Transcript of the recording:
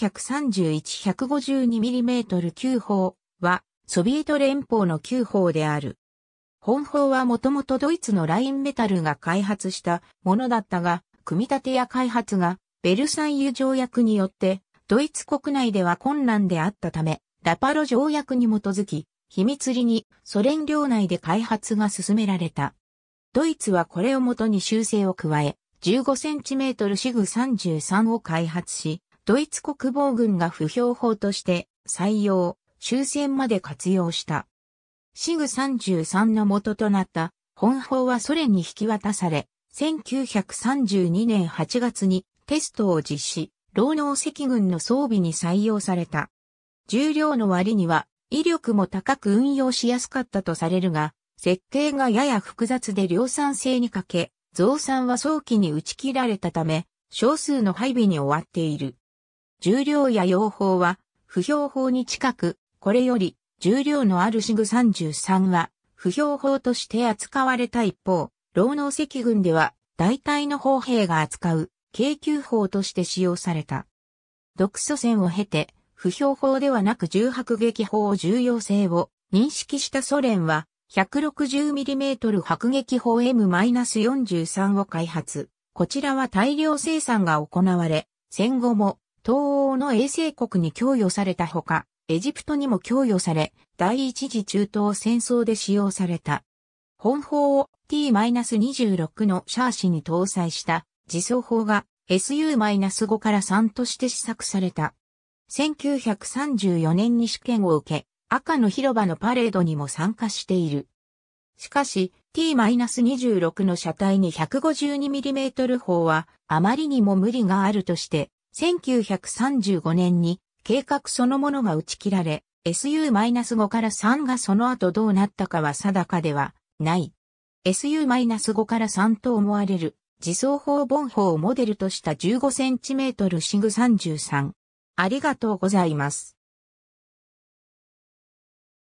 131-152mm 級砲はソビエト連邦の旧砲である。本砲はもともとドイツのラインメタルが開発したものだったが、組み立てや開発がベルサイユ条約によってドイツ国内では困難であったため、ラパロ条約に基づき、秘密裏にソ連領内で開発が進められた。ドイツはこれをもとに修正を加え、15センチメートルシグ33を開発し、ドイツ国防軍が不評法として採用、終戦まで活用した。シグ33の元となった本法はソ連に引き渡され、1932年8月にテストを実施、労農赤軍の装備に採用された。重量の割には威力も高く運用しやすかったとされるが、設計がやや複雑で量産性に欠け、増産は早期に打ち切られたため、少数の配備に終わっている。重量や用法は、不評法に近く、これより、重量のあるシグ33は、不評法として扱われた一方、労能赤軍では、大体の砲兵が扱う、軽級砲として使用された。独祖戦を経て、不評法ではなく重迫撃砲重要性を認識したソ連は、160mm 迫撃砲 M-43 を開発。こちらは大量生産が行われ、戦後も東欧の衛星国に供与されたほか、エジプトにも供与され、第一次中東戦争で使用された。本砲を T-26 のシャーシに搭載した自走砲が SU-5 から3として試作された。1934年に試験を受け、赤の広場のパレードにも参加している。しかし、T-26 の車体に 152mm 砲はあまりにも無理があるとして1935年に計画そのものが打ち切られ、SU-5 から3がその後どうなったかは定かではない。SU-5 から3と思われる自走砲本砲をモデルとした 15cm シグ33。ありがとうございます。